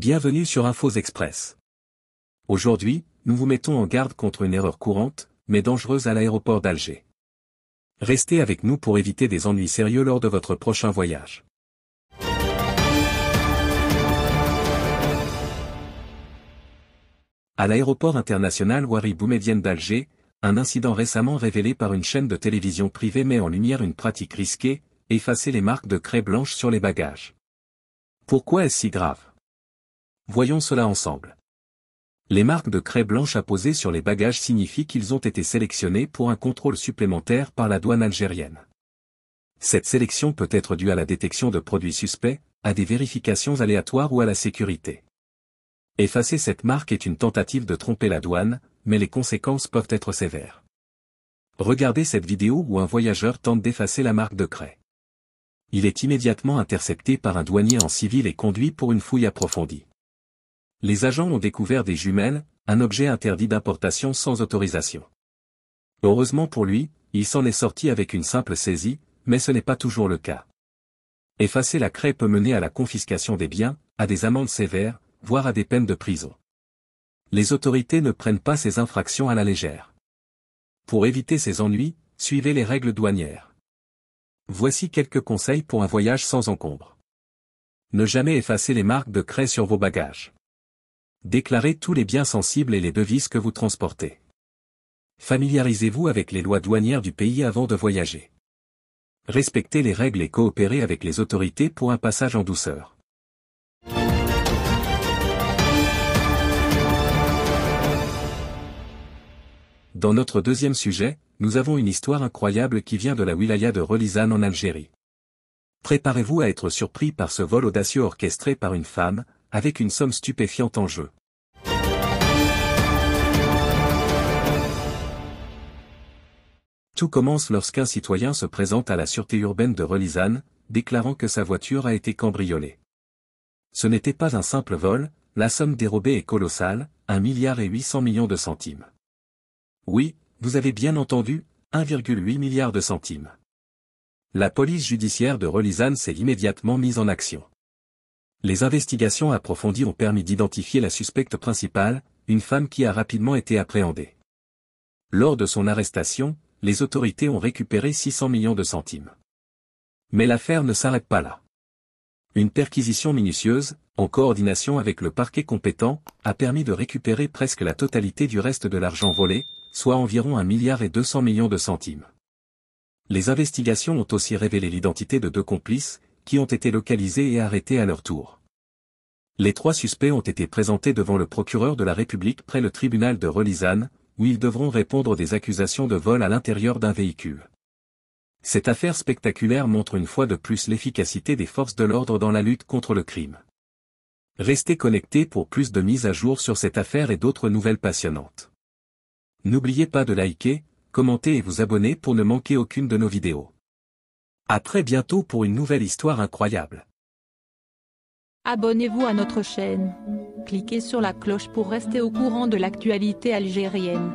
Bienvenue sur Infos Express. Aujourd'hui, nous vous mettons en garde contre une erreur courante, mais dangereuse à l'aéroport d'Alger. Restez avec nous pour éviter des ennuis sérieux lors de votre prochain voyage. À l'aéroport international Wari Boumedienne d'Alger, un incident récemment révélé par une chaîne de télévision privée met en lumière une pratique risquée, effacer les marques de craie blanche sur les bagages. Pourquoi est-ce si grave Voyons cela ensemble. Les marques de craie blanche apposées sur les bagages signifient qu'ils ont été sélectionnés pour un contrôle supplémentaire par la douane algérienne. Cette sélection peut être due à la détection de produits suspects, à des vérifications aléatoires ou à la sécurité. Effacer cette marque est une tentative de tromper la douane, mais les conséquences peuvent être sévères. Regardez cette vidéo où un voyageur tente d'effacer la marque de craie. Il est immédiatement intercepté par un douanier en civil et conduit pour une fouille approfondie. Les agents ont découvert des jumelles, un objet interdit d'importation sans autorisation. Heureusement pour lui, il s'en est sorti avec une simple saisie, mais ce n'est pas toujours le cas. Effacer la craie peut mener à la confiscation des biens, à des amendes sévères, voire à des peines de prison. Les autorités ne prennent pas ces infractions à la légère. Pour éviter ces ennuis, suivez les règles douanières. Voici quelques conseils pour un voyage sans encombre. Ne jamais effacer les marques de craie sur vos bagages. Déclarez tous les biens sensibles et les devises que vous transportez. Familiarisez-vous avec les lois douanières du pays avant de voyager. Respectez les règles et coopérez avec les autorités pour un passage en douceur. Dans notre deuxième sujet, nous avons une histoire incroyable qui vient de la wilaya de Relizane en Algérie. Préparez-vous à être surpris par ce vol audacieux orchestré par une femme, avec une somme stupéfiante en jeu. Tout commence lorsqu'un citoyen se présente à la sûreté urbaine de Relisane, déclarant que sa voiture a été cambriolée. Ce n'était pas un simple vol, la somme dérobée est colossale, un milliard et 800 millions de centimes. Oui, vous avez bien entendu, 1,8 milliard de centimes. La police judiciaire de Relizane s'est immédiatement mise en action. Les investigations approfondies ont permis d'identifier la suspecte principale, une femme qui a rapidement été appréhendée. Lors de son arrestation, les autorités ont récupéré 600 millions de centimes. Mais l'affaire ne s'arrête pas là. Une perquisition minutieuse, en coordination avec le parquet compétent, a permis de récupérer presque la totalité du reste de l'argent volé, soit environ 1 milliard et 200 millions de centimes. Les investigations ont aussi révélé l'identité de deux complices, qui ont été localisés et arrêtés à leur tour. Les trois suspects ont été présentés devant le procureur de la République près le tribunal de Relizane, où ils devront répondre des accusations de vol à l'intérieur d'un véhicule. Cette affaire spectaculaire montre une fois de plus l'efficacité des forces de l'ordre dans la lutte contre le crime. Restez connectés pour plus de mises à jour sur cette affaire et d'autres nouvelles passionnantes. N'oubliez pas de liker, commenter et vous abonner pour ne manquer aucune de nos vidéos. À très bientôt pour une nouvelle histoire incroyable. Abonnez-vous à notre chaîne. Cliquez sur la cloche pour rester au courant de l'actualité algérienne.